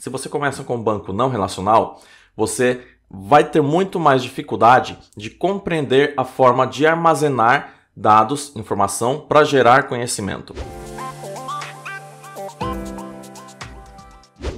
Se você começa com um banco não relacional, você vai ter muito mais dificuldade de compreender a forma de armazenar dados, informação para gerar conhecimento.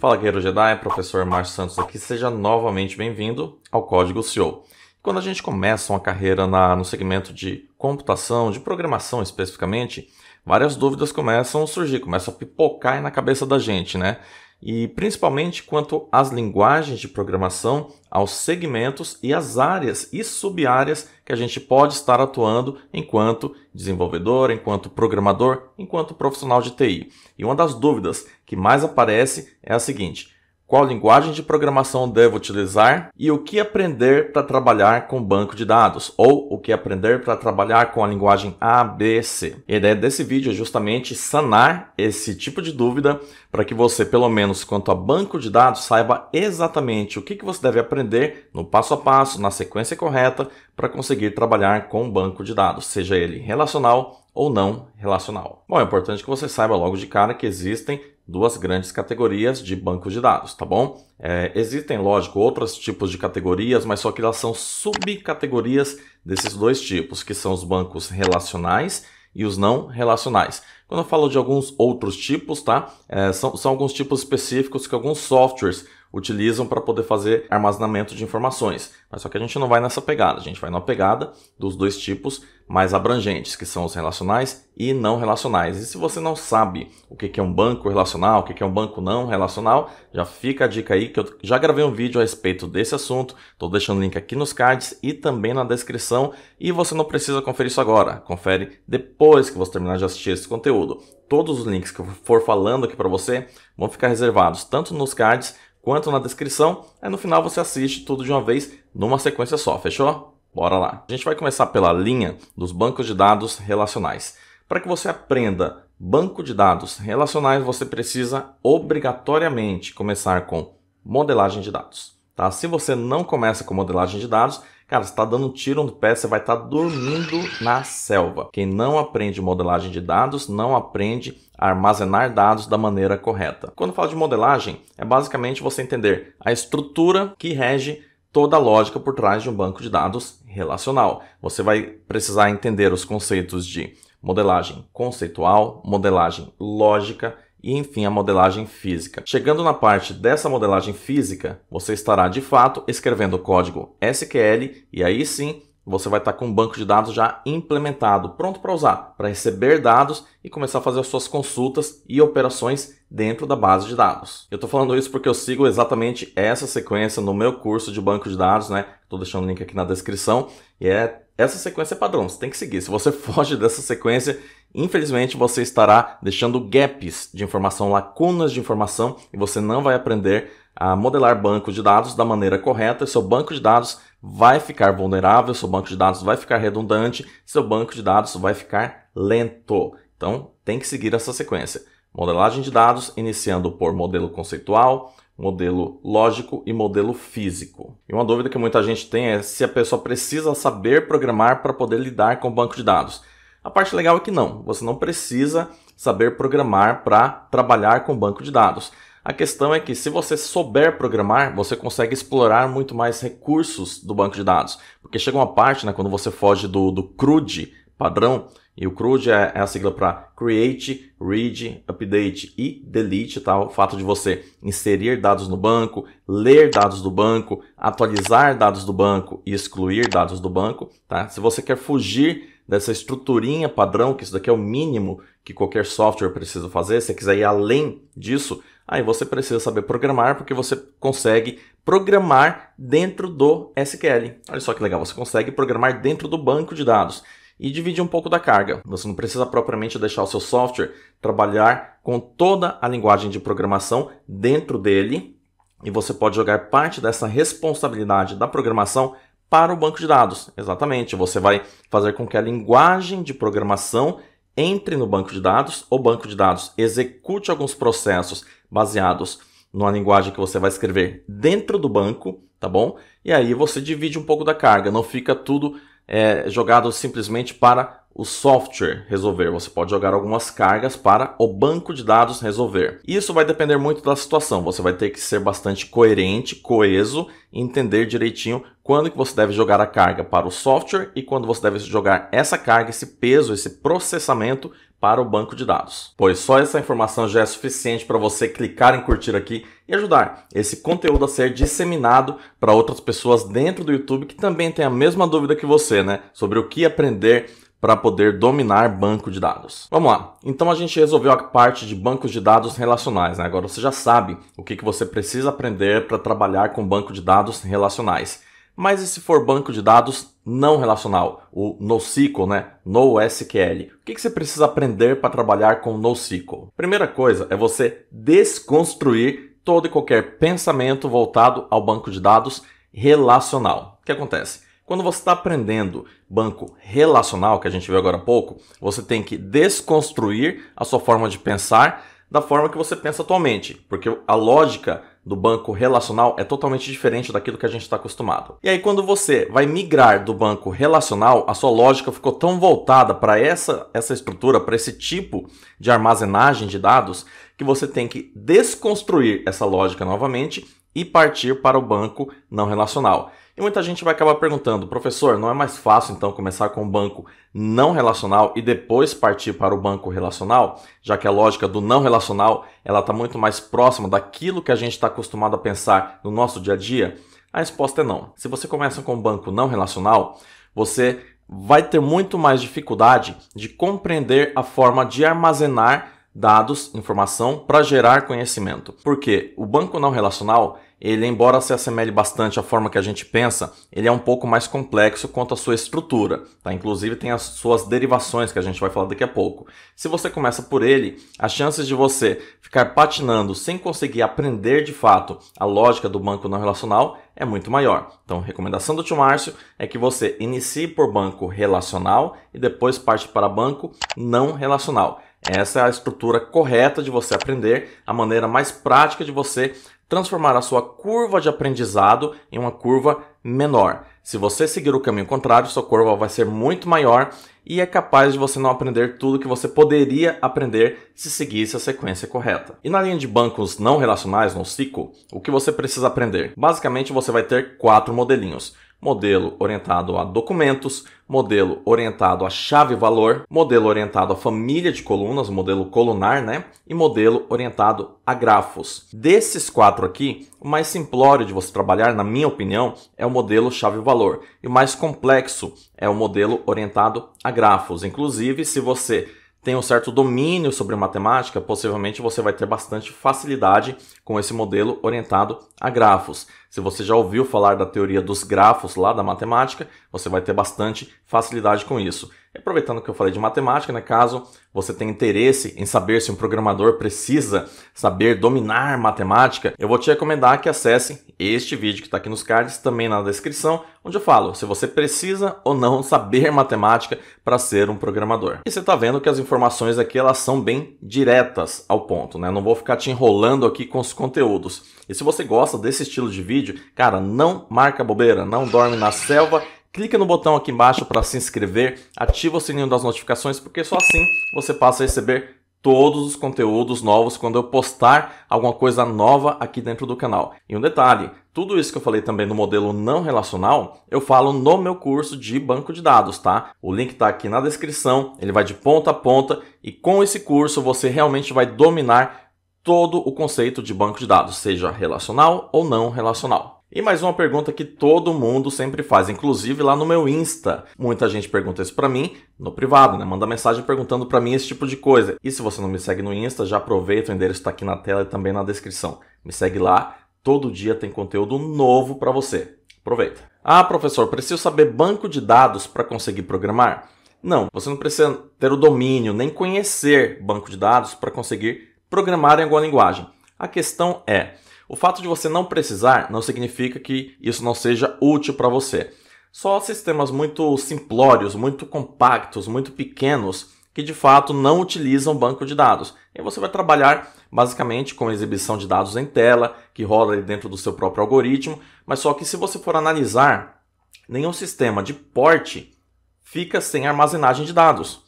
Fala Guerreiro Jedi, professor Márcio Santos aqui, seja novamente bem-vindo ao Código CEO. Quando a gente começa uma carreira na, no segmento de computação, de programação especificamente, várias dúvidas começam a surgir, começam a pipocar na cabeça da gente, né? e principalmente quanto às linguagens de programação, aos segmentos e às áreas e sub-áreas que a gente pode estar atuando enquanto desenvolvedor, enquanto programador, enquanto profissional de TI. E uma das dúvidas que mais aparece é a seguinte: qual linguagem de programação devo utilizar e o que aprender para trabalhar com banco de dados, ou o que aprender para trabalhar com a linguagem ABC. A ideia desse vídeo é justamente sanar esse tipo de dúvida para que você, pelo menos quanto a banco de dados, saiba exatamente o que você deve aprender no passo a passo, na sequência correta, para conseguir trabalhar com banco de dados, seja ele relacional ou não relacional. Bom, é importante que você saiba logo de cara que existem duas grandes categorias de bancos de dados, tá bom? É, existem, lógico, outros tipos de categorias, mas só que elas são subcategorias desses dois tipos, que são os bancos relacionais e os não relacionais. Quando eu falo de alguns outros tipos, tá? É, são, são alguns tipos específicos que alguns softwares utilizam para poder fazer armazenamento de informações. Mas só que a gente não vai nessa pegada, a gente vai na pegada dos dois tipos mais abrangentes, que são os relacionais e não relacionais. E se você não sabe o que é um banco relacional, o que é um banco não relacional, já fica a dica aí que eu já gravei um vídeo a respeito desse assunto, estou deixando o link aqui nos cards e também na descrição. E você não precisa conferir isso agora, confere depois que você terminar de assistir esse conteúdo. Todos os links que eu for falando aqui para você vão ficar reservados tanto nos cards quanto na descrição. Aí no final você assiste tudo de uma vez numa sequência só, fechou? Bora lá. A gente vai começar pela linha dos bancos de dados relacionais. Para que você aprenda banco de dados relacionais, você precisa obrigatoriamente começar com modelagem de dados. Tá? Se você não começa com modelagem de dados, Cara, você está dando tiro no pé, você vai estar tá dormindo na selva. Quem não aprende modelagem de dados não aprende a armazenar dados da maneira correta. Quando falo de modelagem, é basicamente você entender a estrutura que rege toda a lógica por trás de um banco de dados relacional. Você vai precisar entender os conceitos de modelagem conceitual, modelagem lógica, e, enfim, a modelagem física. Chegando na parte dessa modelagem física, você estará, de fato, escrevendo o código SQL e aí sim você vai estar com um banco de dados já implementado, pronto para usar, para receber dados e começar a fazer as suas consultas e operações dentro da base de dados. Eu estou falando isso porque eu sigo exatamente essa sequência no meu curso de banco de dados, né? Estou deixando o link aqui na descrição e é essa sequência é padrão, você tem que seguir. Se você foge dessa sequência, infelizmente você estará deixando gaps de informação, lacunas de informação, e você não vai aprender a modelar banco de dados da maneira correta. Seu banco de dados vai ficar vulnerável, seu banco de dados vai ficar redundante, seu banco de dados vai ficar lento. Então, tem que seguir essa sequência. Modelagem de dados, iniciando por modelo conceitual, modelo lógico e modelo físico. E uma dúvida que muita gente tem é se a pessoa precisa saber programar para poder lidar com o banco de dados. A parte legal é que não, você não precisa saber programar para trabalhar com banco de dados. A questão é que se você souber programar, você consegue explorar muito mais recursos do banco de dados. Porque chega uma parte, né, quando você foge do, do CRUD, padrão. E o CRUD é, é, a sigla para Create, Read, Update e Delete, tá? O fato de você inserir dados no banco, ler dados do banco, atualizar dados do banco e excluir dados do banco, tá? Se você quer fugir dessa estruturinha padrão, que isso daqui é o mínimo que qualquer software precisa fazer, se você quiser ir além disso, aí você precisa saber programar, porque você consegue programar dentro do SQL. Olha só que legal, você consegue programar dentro do banco de dados e dividir um pouco da carga. Você não precisa propriamente deixar o seu software trabalhar com toda a linguagem de programação dentro dele e você pode jogar parte dessa responsabilidade da programação para o banco de dados. Exatamente, você vai fazer com que a linguagem de programação entre no banco de dados, o banco de dados execute alguns processos baseados numa linguagem que você vai escrever dentro do banco, tá bom? E aí você divide um pouco da carga, não fica tudo é, jogado simplesmente para o software resolver, você pode jogar algumas cargas para o banco de dados resolver. Isso vai depender muito da situação, você vai ter que ser bastante coerente, coeso, entender direitinho quando que você deve jogar a carga para o software e quando você deve jogar essa carga, esse peso, esse processamento para o banco de dados. Pois só essa informação já é suficiente para você clicar em curtir aqui e ajudar esse conteúdo a ser disseminado para outras pessoas dentro do YouTube que também têm a mesma dúvida que você, né? Sobre o que aprender para poder dominar banco de dados. Vamos lá. Então a gente resolveu a parte de bancos de dados relacionais. Né? Agora você já sabe o que, que você precisa aprender para trabalhar com banco de dados relacionais. Mas e se for banco de dados não relacional, o NoSQL, né? NoSQL. O que, que você precisa aprender para trabalhar com NoSQL? Primeira coisa é você desconstruir todo e qualquer pensamento voltado ao banco de dados relacional. O que acontece? Quando você está aprendendo banco relacional, que a gente viu agora há pouco, você tem que desconstruir a sua forma de pensar da forma que você pensa atualmente, porque a lógica do banco relacional é totalmente diferente daquilo que a gente está acostumado. E aí, quando você vai migrar do banco relacional, a sua lógica ficou tão voltada para essa, essa estrutura, para esse tipo de armazenagem de dados, que você tem que desconstruir essa lógica novamente e partir para o banco não relacional. E muita gente vai acabar perguntando, professor, não é mais fácil então começar com o banco não relacional e depois partir para o banco relacional, já que a lógica do não relacional ela está muito mais próxima daquilo que a gente está acostumado a pensar no nosso dia a dia? A resposta é não. Se você começa com o banco não relacional, você vai ter muito mais dificuldade de compreender a forma de armazenar dados, informação para gerar conhecimento. Porque o banco não relacional, ele embora se assemelhe bastante à forma que a gente pensa, ele é um pouco mais complexo quanto à sua estrutura, tá? Inclusive tem as suas derivações que a gente vai falar daqui a pouco. Se você começa por ele, as chances de você ficar patinando sem conseguir aprender de fato a lógica do banco não relacional é muito maior. Então, recomendação do tio Márcio é que você inicie por banco relacional e depois parte para banco não relacional. Essa é a estrutura correta de você aprender, a maneira mais prática de você transformar a sua curva de aprendizado em uma curva menor. Se você seguir o caminho contrário, sua curva vai ser muito maior e é capaz de você não aprender tudo que você poderia aprender se seguisse a sequência correta. E na linha de bancos não relacionais, no ciclo, o que você precisa aprender? Basicamente, você vai ter quatro modelinhos modelo orientado a documentos, modelo orientado a chave-valor, modelo orientado a família de colunas, modelo colunar, né? E modelo orientado a grafos. Desses quatro aqui, o mais simplório de você trabalhar, na minha opinião, é o modelo chave-valor. E o mais complexo é o modelo orientado a grafos. Inclusive, se você tem um certo domínio sobre matemática, possivelmente você vai ter bastante facilidade com esse modelo orientado a grafos. Se você já ouviu falar da teoria dos grafos lá da matemática, você vai ter bastante facilidade com isso. E aproveitando que eu falei de matemática, né, caso você tenha interesse em saber se um programador precisa saber dominar matemática, eu vou te recomendar que acesse este vídeo que está aqui nos cards, também na descrição, onde eu falo se você precisa ou não saber matemática para ser um programador. E você está vendo que as informações aqui elas são bem diretas ao ponto, né? não vou ficar te enrolando aqui com os conteúdos. E se você gosta desse estilo de vídeo, cara, não marca bobeira, não dorme na selva clica no botão aqui embaixo para se inscrever, ativa o sininho das notificações, porque só assim você passa a receber todos os conteúdos novos quando eu postar alguma coisa nova aqui dentro do canal. E um detalhe, tudo isso que eu falei também no modelo não relacional, eu falo no meu curso de banco de dados, tá? O link está aqui na descrição, ele vai de ponta a ponta e com esse curso você realmente vai dominar todo o conceito de banco de dados, seja relacional ou não relacional. E mais uma pergunta que todo mundo sempre faz, inclusive lá no meu Insta. Muita gente pergunta isso para mim no privado, né? Manda mensagem perguntando para mim esse tipo de coisa. E se você não me segue no Insta, já aproveita, o endereço está aqui na tela e também na descrição. Me segue lá, todo dia tem conteúdo novo para você. Aproveita. Ah, professor, preciso saber banco de dados para conseguir programar? Não, você não precisa ter o domínio, nem conhecer banco de dados para conseguir programar em alguma linguagem. A questão é, o fato de você não precisar não significa que isso não seja útil para você. Só sistemas muito simplórios, muito compactos, muito pequenos, que de fato não utilizam banco de dados. E você vai trabalhar basicamente com exibição de dados em tela, que rola dentro do seu próprio algoritmo, mas só que se você for analisar, nenhum sistema de porte fica sem armazenagem de dados.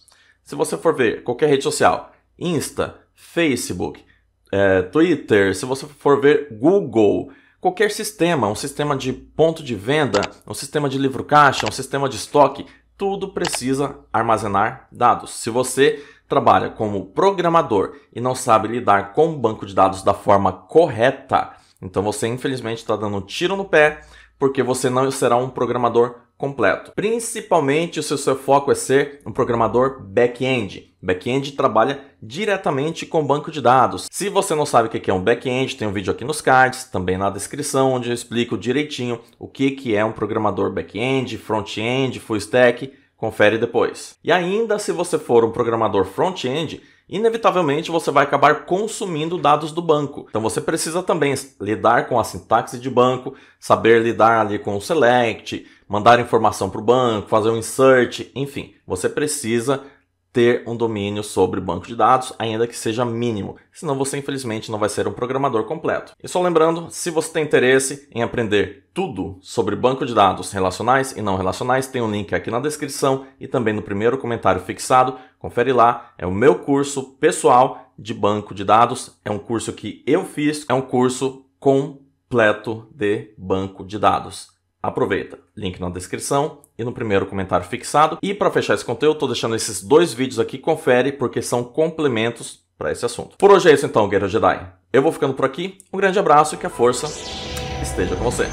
Se você for ver qualquer rede social, Insta, Facebook, é, Twitter, se você for ver Google, qualquer sistema, um sistema de ponto de venda, um sistema de livro caixa, um sistema de estoque, tudo precisa armazenar dados. Se você trabalha como programador e não sabe lidar com o banco de dados da forma correta, então você infelizmente está dando um tiro no pé porque você não será um programador completo. Principalmente se o seu foco é ser um programador back-end. Back-end trabalha diretamente com banco de dados. Se você não sabe o que é um back-end, tem um vídeo aqui nos cards, também na descrição, onde eu explico direitinho o que é um programador back-end, front-end, full stack. Confere depois. E ainda, se você for um programador front-end, inevitavelmente você vai acabar consumindo dados do banco. Então você precisa também lidar com a sintaxe de banco, saber lidar ali com o select, mandar informação para o banco, fazer um insert, enfim, você precisa ter um domínio sobre banco de dados, ainda que seja mínimo, senão você infelizmente não vai ser um programador completo. E só lembrando, se você tem interesse em aprender tudo sobre banco de dados relacionais e não relacionais, tem um link aqui na descrição e também no primeiro comentário fixado. Confere lá, é o meu curso pessoal de banco de dados, é um curso que eu fiz, é um curso completo de banco de dados. Aproveita, link na descrição e no primeiro comentário fixado. E para fechar esse conteúdo, estou deixando esses dois vídeos aqui, confere, porque são complementos para esse assunto. Por hoje é isso então, Guerra Jedi. Eu vou ficando por aqui, um grande abraço e que a força esteja com você.